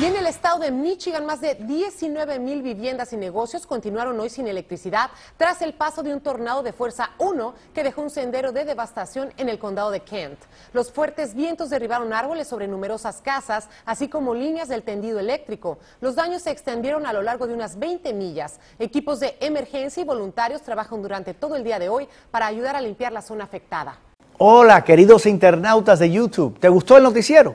Y en el estado de Michigan, más de 19 mil viviendas y negocios continuaron hoy sin electricidad tras el paso de un tornado de fuerza 1 que dejó un sendero de devastación en el condado de Kent. Los fuertes vientos derribaron árboles sobre numerosas casas, así como líneas del tendido eléctrico. Los daños se extendieron a lo largo de unas 20 millas. Equipos de emergencia y voluntarios trabajan durante todo el día de hoy para ayudar a limpiar la zona afectada. Hola, queridos internautas de YouTube. ¿Te gustó el noticiero?